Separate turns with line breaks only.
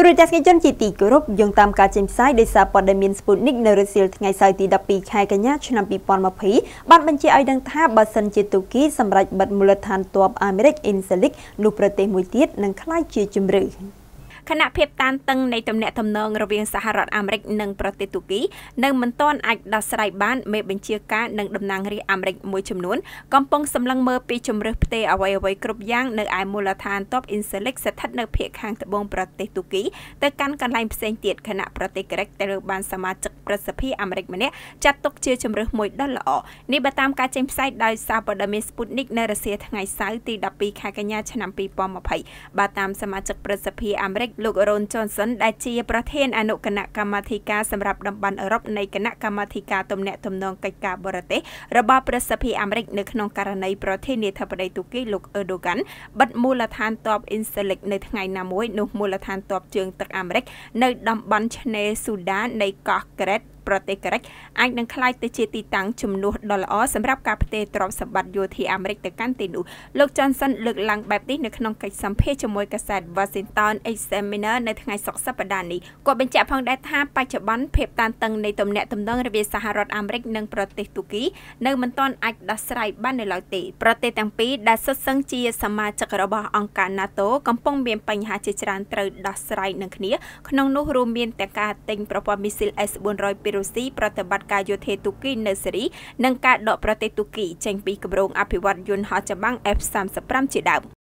ទូរទស្សនិកជនជាទីគោរពយោងតាមការចេញផ្សាយដោយសារព័ត៌មាន Sputnik នៅរសៀលថ្ងៃសៅរ៍ទី12ខែកញ្ញាឆ្នាំ2020បានបញ្ជាក់ឲ្យដឹងថាបើសិនជាទូគីសម្រេចបិទមូលដ្ឋានទ័ពអាមេរិក Incelic នោះប្រទេសមួយទៀតនឹងក្លាយជាជំរឿន
ខណៈភាពតានតឹងនៃទំនាក់ទំនងរវាងសហរដ្ឋអាមេរិក និងប្រទេសទូគីនៅមិនទាន់អាចដោះស្រាយបានមេបញ្ជាការនិងតំណាងរាស្ត្រអាមេរិកមួយចំនួនកំពុងសម្លឹងមើលពីជំរើសផ្ទេរអ្វីអ្វីគ្រប់យ៉ាងនៅឯមូលដ្ឋានទ័ព Incelic ស្ថិតនៅភូមិខាងត្បូងប្រទេសទូគីទៅកាន់កន្លែងផ្សេងទៀតខណៈប្រទេសក្រិកត្រូវបានសមាជិកប្រសិទ្ធភាពអាមេរិកម្នាក់ចាត់ទុកជាជំរើសមួយដ៏ល្អនេះបើតាមការចេញផ្សាយដោយសារព័ត៌មាន Sputnik នៅរុស្ស៊ីថ្ងៃសៅរ៍ទី12ខែកញ្ញាឆ្នាំ2020បើតាមសមាជិកប្រសិទ្ធភាពអាមេរិកលោក Ron Johnson ដែលជាប្រធានអនុគណៈកម្មាធិការសម្រាប់តំបន់អឺរ៉ុបនៃគណៈកម្មាធិការទំនាក់ទំនងកិច្ចការបរទេសរបស់ប្រសិទ្ធភាពអាមេរិកនៅក្នុងករណីប្រធានាធិបតីទូគី លោក Erdogan បិទមូលដ្ឋានទ័ព Incirlik នៅថ្ងៃណាមួយនោះមូលដ្ឋានទ័ពជើងទឹកអាមេរិក នៅតំបន់ឆ្នេរស៊ូដានៃកោះក្រេប្រទេសក្រិចអាចនឹងក្លាយទៅជាទីតាំងជំនួសដ៏ល្អសម្រាប់ការផ្ទេរទ្រព្យសម្បត្តិយោធាអាមេរិកទៅកាន់ទីនោះលោក Johnson លើកឡើងបែបនេះនៅក្នុងកិច្ចសម្ភាសជាមួយកាសែត Washington Examiner នៅថ្ងៃសុក្រសប្តាហ៍នេះគាត់បញ្ជាក់ផងដែរថាបច្ចុប្បន្នភាពតានតឹងនៃទំនាក់ទំនងរវាងសហរដ្ឋអាមេរិកនិងប្រទេសទូគីនៅមិនទាន់អាចដោះស្រាយបាននៅឡើយទេប្រទេសទាំងពីរដែលសុទ្ធសឹងជាសមាជិករបស់អង្គការ NATO កំពុងមានបញ្ហាជាច្រើនត្រូវដោះស្រាយនឹងគ្នាក្នុងនោះរួមមានទាំងការទិញប្រព័ន្ធមីស៊ីល S400 រុស្ស៊ីប្រតិបត្តិការយោធាទូគីនៅសេរីនិងការដកប្រទេសទូគី ចេញពីគម្រោងអភិវឌ្ឍយន្តហោះចម្បាំង F35 ជាដើម។